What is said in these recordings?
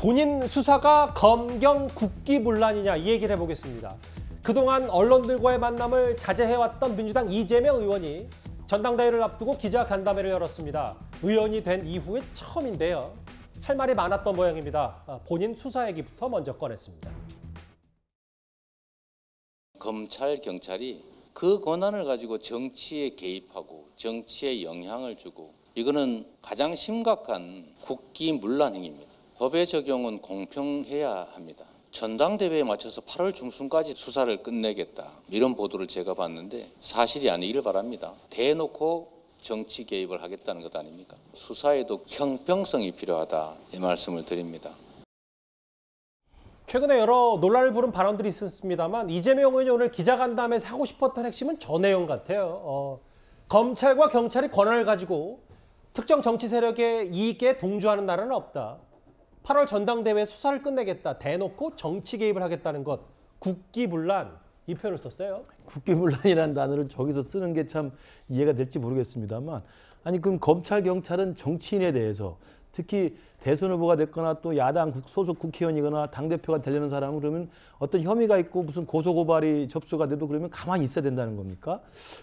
본인 수사가 검경 국기 분란이냐 이 얘기를 해보겠습니다. 그동안 언론들과의 만남을 자제해왔던 민주당 이재명 의원이 전당대회를 앞두고 기자 간담회를 열었습니다. 의원이 된 이후에 처음인데요. 할 말이 많았던 모양입니다. 아, 본인 수사 얘기부터 먼저 꺼냈습니다. 검찰, 경찰이 그 권한을 가지고 정치에 개입하고 정치에 영향을 주고 이거는 가장 심각한 국기 문란 행위입니다. 법의 적용은 공평해야 합니다. 전당대회에 맞춰서 8월 중순까지 수사를 끝내겠다. 이런 보도를 제가 봤는데 사실이 아니기를 바랍니다. 대놓고 정치 개입을 하겠다는 것 아닙니까? 수사에도 형평성이 필요하다. 이 말씀을 드립니다. 최근에 여러 논란을 부른 발언들이 있었습니다만 이재명 의원이 오늘 기자간담회에서 하고 싶었던 핵심은 전의용 같아요. 어, 검찰과 경찰이 권한을 가지고 특정 정치 세력의 이익에 동조하는 나라는 없다. 8월 전당대회 수사를 끝내겠다 대놓고 정치 개입을 하겠다는 것 국기불란 이 표현을 썼어요. 국기문란이라는 단어를 저기서 쓰는 게 참 이해가 될지 모르겠습니다만 아니 그럼 검찰 경찰은 정치인에 대해서 특히 대선 후보가 됐거나 또 야당 소속 국회의원이거나 당대표가 되려는 사람은 그러면 어떤 혐의가 있고 무슨 고소고발이 접수가 돼도 그러면 가만히 있어야 된다는 겁니까?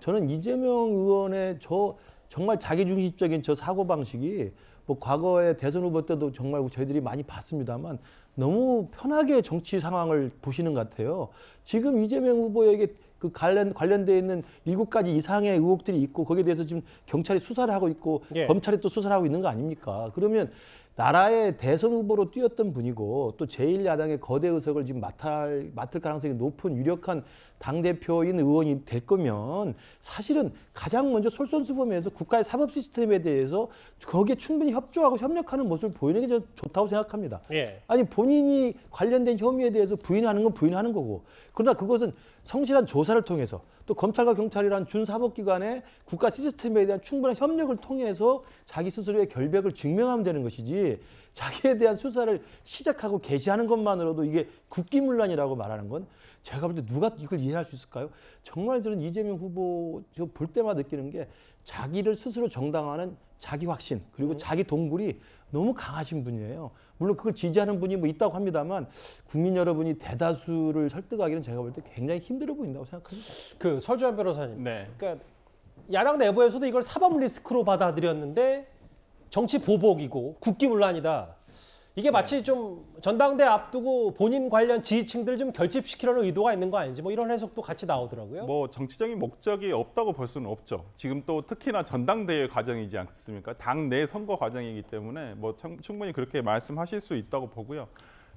저는 이재명 의원의 저 정말 자기중심적인 저 사고방식이 뭐 과거에 대선 후보 때도 정말 저희들이 많이 봤습니다만 너무 편하게 정치 상황을 보시는 것 같아요. 지금 이재명 후보에게 그 관련 관련돼 있는 일곱 가지 이상의 의혹들이 있고 거기에 대해서 지금 경찰이 수사를 하고 있고 예. 검찰이 또 수사를 하고 있는 거 아닙니까? 그러면 나라의 대선 후보로 뛰었던 분이고 또 제1야당의 거대 의석을 지금 맡을, 맡을 가능성이 높은 유력한 당대표인 의원이 될 거면 사실은 가장 먼저 솔선수범해서 국가의 사법 시스템에 대해서 거기에 충분히 협조하고 협력하는 모습을 보이는 게 좋다고 생각합니다. 예. 아니 본인이 관련된 혐의에 대해서 부인하는 건 부인하는 거고 그러나 그것은 성실한 조사를 통해서 또 검찰과 경찰이란 준사법기관의 국가 시스템에 대한 충분한 협력을 통해서 자기 스스로의 결백을 증명하면 되는 것이지 자기에 대한 수사를 시작하고 개시하는 것만으로도 이게 국기문란이라고 말하는 건 제가 볼 때 누가 이걸 이해할 수 있을까요? 정말 저는 이재명 후보 볼 때마다 느끼는 게 자기를 스스로 정당화하는 자기 확신 그리고 네. 자기 동굴이 너무 강하신 분이에요. 물론 그걸 지지하는 분이 뭐 있다고 합니다만 국민 여러분이 대다수를 설득하기는 제가 볼 때 굉장히 힘들어 보인다고 생각합니다. 그 설주현 변호사님. 네. 그러니까 야당 내부에서도 이걸 사법 리스크로 받아들였는데 정치 보복이고 국기문란이다. 이게 마치 네. 좀 전당대 앞두고 본인 관련 지지층들 좀 결집시키려는 의도가 있는 거 아닌지 뭐 이런 해석도 같이 나오더라고요. 뭐 정치적인 목적이 없다고 볼 수는 없죠. 지금 또 특히나 전당대회 과정이지 않습니까? 당내 선거 과정이기 때문에 뭐 충분히 그렇게 말씀하실 수 있다고 보고요.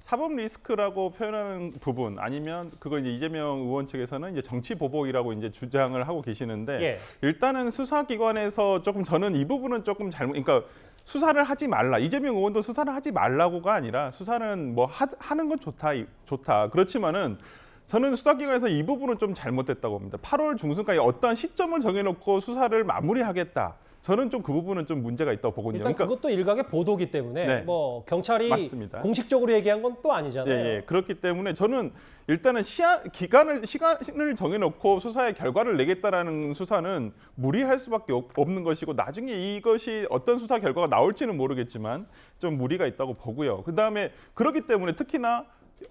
사법 리스크라고 표현하는 부분 아니면 그걸 이제 이재명 의원 측에서는 이제 정치 보복이라고 이제 주장을 하고 계시는데 예. 일단은 수사기관에서 조금 저는 이 부분은 조금 잘못 그러니까 수사를 하지 말라. 이재명 의원도 수사를 하지 말라고가 아니라 수사는 뭐 하, 하는 건 좋다, 좋다. 그렇지만은 저는 수사기관에서 이 부분은 좀 잘못됐다고 봅니다. 8월 중순까지 어떤 시점을 정해놓고 수사를 마무리하겠다. 저는 좀 그 부분은 좀 문제가 있다고 보거든요. 일단 그러니까, 그것도 일각의 보도기 때문에 네. 뭐 경찰이 맞습니다. 공식적으로 얘기한 건 또 아니잖아요. 예, 예. 그렇기 때문에 저는 일단은 시야, 기간을 시간을 정해놓고 수사의 결과를 내겠다라는 수사는 무리할 수밖에 없는 것이고 나중에 이것이 어떤 수사 결과가 나올지는 모르겠지만 좀 무리가 있다고 보고요. 그 다음에 그렇기 때문에 특히나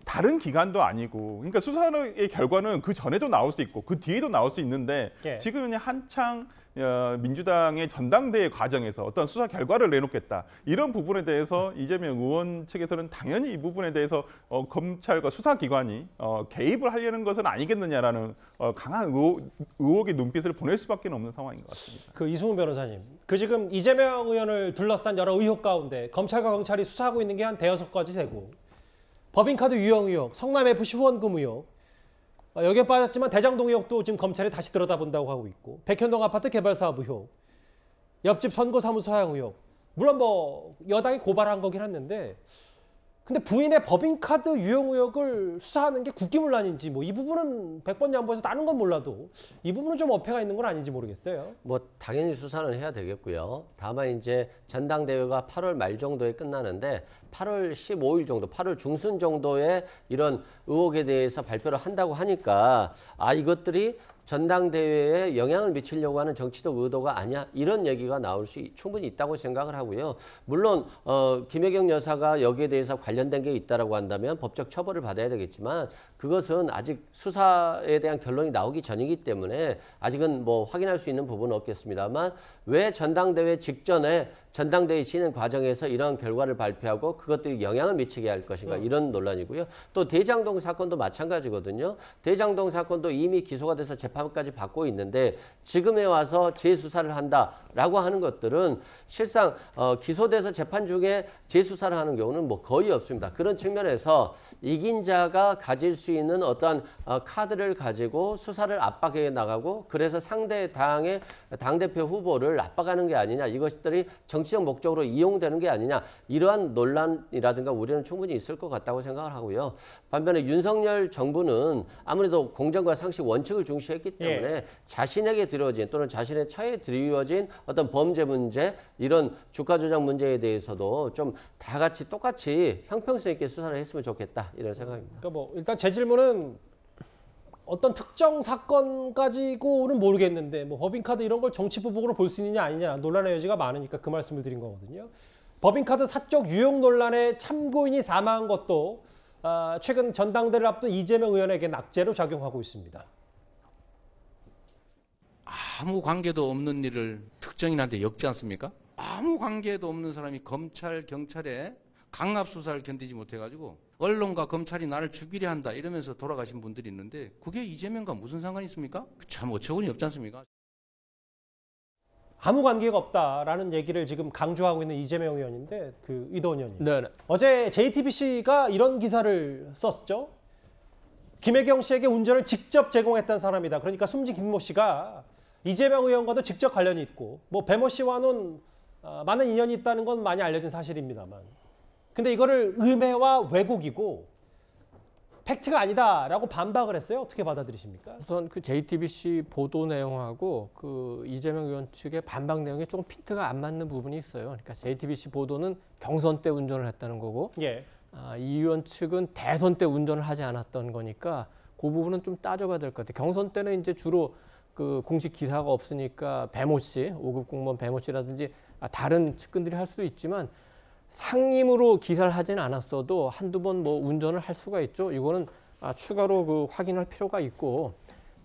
다른 기간도 아니고 그러니까 수사의 결과는 그 전에도 나올 수 있고 그 뒤에도 나올 수 있는데 예. 지금은 한창 어, 민주당의 전당대회 과정에서 어떤 수사 결과를 내놓겠다. 이런 부분에 대해서 이재명 의원 측에서는 당연히 이 부분에 대해서 어, 검찰과 수사기관이 어, 개입을 하려는 것은 아니겠느냐라는 어, 강한 의혹, 의혹의 눈빛을 보낼 수밖에 없는 상황인 것 같습니다. 그 이승훈 변호사님, 그 지금 이재명 의원을 둘러싼 여러 의혹 가운데 검찰과 경찰이 수사하고 있는 게 한 대여섯 가지 되고 법인카드 유형 의혹, 성남FC 후원금 의혹, 아, 여기에 빠졌지만 대장동 의혹도 지금 검찰이 다시 들여다본다고 하고 있고 백현동 아파트 개발 사업 의혹, 옆집 선거사무소 사용 의혹. 물론 뭐 여당이 고발한 거긴 했는데 근데 부인의 법인카드 유용 의혹을 수사하는 게 국기문란인지 뭐 이 부분은 백번 양보해서 다른 건 몰라도 이 부분은 좀 어폐가 있는 건 아닌지 모르겠어요. 뭐 당연히 수사는 해야 되겠고요. 다만 이제 전당대회가 8월 말 정도에 끝나는데 8월 15일 정도, 8월 중순 정도에 이런 의혹에 대해서 발표를 한다고 하니까 아 이것들이 전당대회에 영향을 미치려고 하는 정치적 의도가 아니야 이런 얘기가 나올 수 충분히 있다고 생각을 하고요. 물론 어, 김혜경 여사가 여기에 대해서 관련된 게 있다라고 한다면 법적 처벌을 받아야 되겠지만 그것은 아직 수사에 대한 결론이 나오기 전이기 때문에 아직은 뭐 확인할 수 있는 부분은 없겠습니다만 왜 전당대회 직전에 전당대회 진행 과정에서 이러한 결과를 발표하고 그것들이 영향을 미치게 할 것인가 음. 이런 논란이고요. 또 대장동 사건도 마찬가지거든요. 대장동 사건도 이미 기소가 돼서 재판 재판까지 받고 있는데 지금에 와서 재수사를 한다라고 하는 것들은 실상 어, 기소돼서 재판 중에 재수사를 하는 경우는 뭐 거의 없습니다. 그런 측면에서 이긴 자가 가질 수 있는 어떤 어, 카드를 가지고 수사를 압박해 나가고 그래서 상대 당의 당대표 후보를 압박하는 게 아니냐 이것들이 정치적 목적으로 이용되는 게 아니냐 이러한 논란이라든가 우려는 충분히 있을 것 같다고 생각을 하고요. 반면에 윤석열 정부는 아무래도 공정과 상식 원칙을 중시했기 했기 예. 때문에 예. 자신에게 드려진 또는 자신의 차에 드리워진 어떤 범죄 문제 이런 주가 조작 문제에 대해서도 좀 다 같이 똑같이 형평성 있게 수사를 했으면 좋겠다 이런 생각입니다. 그러니까 뭐 일단 제 질문은 어떤 특정 사건까지고는 모르겠는데 뭐 법인카드 이런 걸 정치 보복으로 볼 수 있느냐 아니냐 논란의 여지가 많으니까 그 말씀을 드린 거거든요. 법인카드 사적 유용 논란에 참고인이 사망한 것도 아, 최근 전당대를 앞둔 이재명 의원에게 낙제로 작용하고 있습니다. 아무 관계도 없는 일을 특정인한테 엮지 않습니까? 아무 관계도 없는 사람이 검찰, 경찰에 강압 수사를 견디지 못해가지고 언론과 검찰이 나를 죽이려 한다 이러면서 돌아가신 분들이 있는데 그게 이재명과 무슨 상관이 있습니까? 참 어처구니 없지 않습니까? 아무 관계가 없다라는 얘기를 지금 강조하고 있는 이재명 의원인데 그 의도원 의원님. 네네. 네. 어제 JTBC가 이런 기사를 썼죠. 김혜경 씨에게 운전을 직접 제공했던 사람이다. 그러니까 숨진 김모 씨가 이재명 의원과도 직접 관련이 있고 뭐 배모 씨와는 아, 많은 인연이 있다는 건 많이 알려진 사실입니다만 근데 이거를 음해와 왜곡이고 팩트가 아니다라고 반박을 했어요. 어떻게 받아들이십니까? 우선 그 JTBC 보도 내용하고 그 이재명 의원 측의 반박 내용이 조금 핀트가 안 맞는 부분이 있어요. 그러니까 JTBC 보도는 경선 때 운전을 했다는 거고 예. 아, 이 의원 측은 대선 때 운전을 하지 않았던 거니까 그 부분은 좀 따져봐야 될 것 같아요. 경선 때는 이제 주로 그 공식 기사가 없으니까 배모 씨, 5급 공무원 배모 씨라든지 아, 다른 측근들이 할 수 있지만 상임으로 기사를 하진 않았어도 한두 번 뭐 운전을 할 수가 있죠. 이거는 아, 추가로 그 확인할 필요가 있고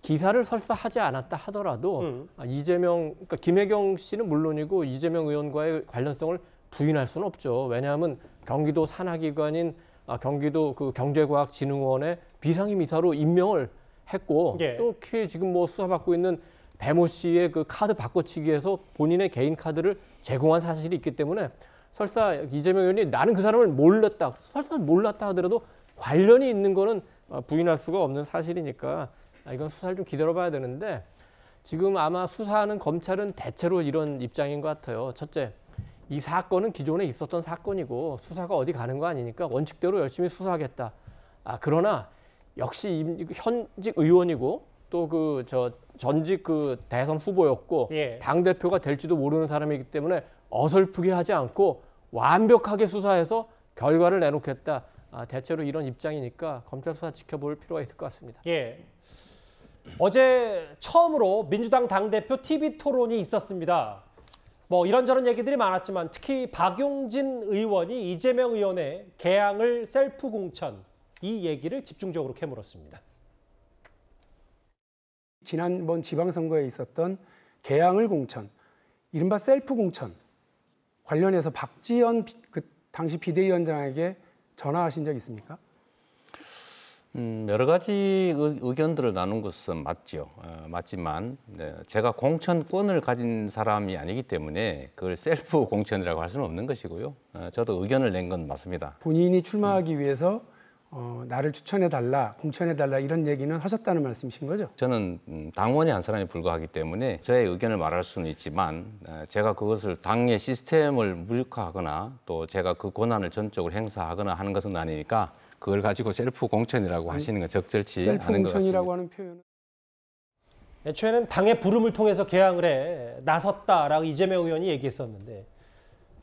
기사를 설사 하지 않았다 하더라도 음. 아, 이재명, 그러니까 김혜경 씨는 물론이고 이재명 의원과의 관련성을 부인할 수는 없죠. 왜냐하면 경기도 산하기관인 아, 경기도 그 경제과학진흥원의 비상임이사로 임명을 했고 예. 특 지금 뭐 수사받고 있는 배모 씨의 그 카드 바꿔치기에서 본인의 개인 카드를 제공한 사실이 있기 때문에 설사 이재명 의원이 나는 그 사람을 몰랐다 설사 몰랐다 하더라도 관련이 있는 거는 어, 부인할 수가 없는 사실이니까 아, 이건 수사를 좀 기다려봐야 되는데 지금 아마 수사하는 검찰은 대체로 이런 입장인 것 같아요. 첫째, 이 사건은 기존에 있었던 사건이고 수사가 어디 가는 거 아니니까 원칙대로 열심히 수사하겠다. 아, 그러나 역시 현직 의원이고 또 그 저 전직 그 대선 후보였고 예. 당 대표가 될지도 모르는 사람이기 때문에 어설프게 하지 않고 완벽하게 수사해서 결과를 내놓겠다. 아, 대체로 이런 입장이니까 검찰 수사 지켜볼 필요가 있을 것 같습니다. 예. 어제 처음으로 민주당 당대표 TV 토론이 있었습니다. 뭐 이런저런 얘기들이 많았지만 특히 박용진 의원이 이재명 의원의 개항을 셀프 공천 이 얘기를 집중적으로 캐물었습니다. 지난번 지방선거에 있었던 개항을 공천, 이른바 셀프 공천 관련해서 박지원 그 당시 비대위원장에게 전화하신 적 있습니까? 음, 여러 가지 의견들을 나눈 것은 맞죠. 어, 맞지만 네, 제가 공천권을 가진 사람이 아니기 때문에 그걸 셀프 공천이라고 할 수는 없는 것이고요. 어, 저도 의견을 낸 건 맞습니다. 본인이 출마하기 음. 위해서 어, 나를 추천해 달라, 공천해 달라 이런 얘기는 하셨다는 말씀이신 거죠? 저는 음, 당원이 한 사람에 불과하기 때문에 저의 의견을 말할 수는 있지만 제가 그것을 당의 시스템을 무력화하거나 또 제가 그 권한을 전적으로 행사하거나 하는 것은 아니니까 그걸 가지고 셀프 공천이라고 하시는 건 적절치 않은 것 같습니다. 셀프 공천이라고 하는 표현은 애초에는 당의 부름을 통해서 개항을 해 나섰다라고 이재명 의원이 얘기했었는데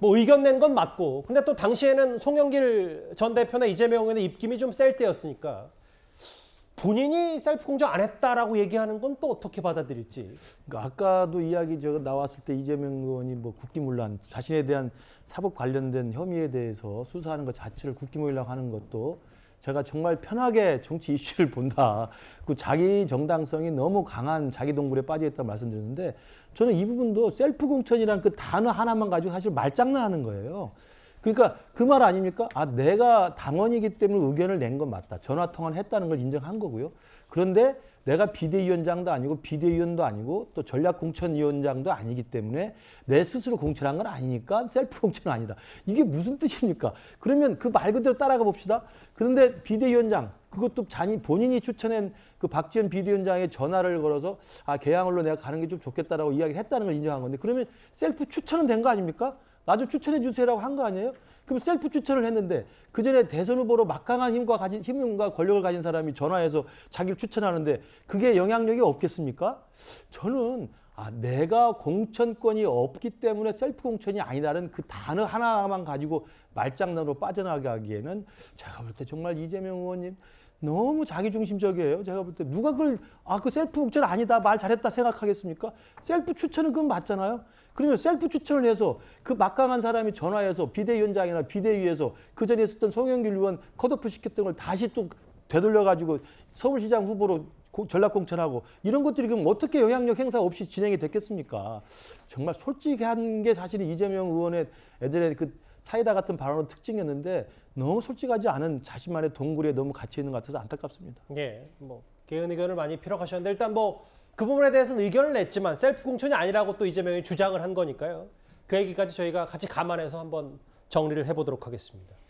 뭐 의견 낸 건 맞고 근데 또 당시에는 송영길 전 대표나 이재명의 원의 입김이 좀 셀 때였으니까 본인이 셀프 공조안 했다라고 얘기하는 건 또 어떻게 받아들일지. 그러니까 아까도 이야기 저 나왔을 때 이재명 의원이 뭐 국기문란 자신에 대한 사법 관련된 혐의에 대해서 수사하는 것 자체를 국기문이라고 하는 것도 제가 정말 편하게 정치 이슈를 본다. 그 자기 정당성이 너무 강한 자기 동굴에 빠져있다 말씀드렸는데 저는 이 부분도 셀프 공천이란 그 단어 하나만 가지고 사실 말장난하는 거예요. 그러니까 그 말 아닙니까? 아 내가 당원이기 때문에 의견을 낸 건 맞다. 전화 통화를 했다는 걸 인정한 거고요. 그런데 내가 비대위원장도 아니고 비대위원도 아니고 또 전략공천위원장도 아니기 때문에 내 스스로 공천한 건 아니니까 셀프 공천은 아니다. 이게 무슨 뜻입니까? 그러면 그 말 그대로 따라가 봅시다. 그런데 비대위원장 그것도 자니 본인이 추천한 그 박지원 비대위원장의 전화를 걸어서 아 개항으로 내가 가는 게 좀 좋겠다라고 이야기를 했다는 걸 인정한 건데 그러면 셀프 추천은 된 거 아닙니까? 나좀 추천해 주세요라고 한 거 아니에요? 그럼 셀프 추천을 했는데 그 전에 대선 후보로 막강한 힘과 가진 힘과 권력을 가진 사람이 전화해서 자기를 추천하는데 그게 영향력이 없겠습니까? 저는 아, 내가 공천권이 없기 때문에 셀프 공천이 아니라는 그 단어 하나만 가지고 말장난으로 빠져나가기에는 제가 볼 때 정말 이재명 의원님 너무 자기중심적이에요. 제가 볼 때 누가 그걸 아 그 셀프 목전 아니다 말 잘했다 생각하겠습니까? 셀프 추천은 그건 맞잖아요. 그러면 셀프 추천을 해서 그 막강한 사람이 전화해서 비대위원장이나 비대위에서 그 전에 있었던 송영길 의원 컷오프 시켰던 걸 다시 또 되돌려가지고 서울시장 후보로 전략공천하고 이런 것들이 그럼 어떻게 영향력 행사 없이 진행이 됐겠습니까? 정말 솔직한 게 사실 이재명 의원의 애들의 그 사이다 같은 발언은 특징이었는데 너무 솔직하지 않은 자신만의 동굴에 너무 갇혀 있는 것 같아서 안타깝습니다. 예, 뭐 개인 의견을 많이 피력하셨는데 일단 뭐 그 부분에 대해서는 의견을 냈지만 셀프 공천이 아니라고 또 이재명이 주장을 한 거니까요. 그 얘기까지 저희가 같이 감안해서 한번 정리를 해보도록 하겠습니다.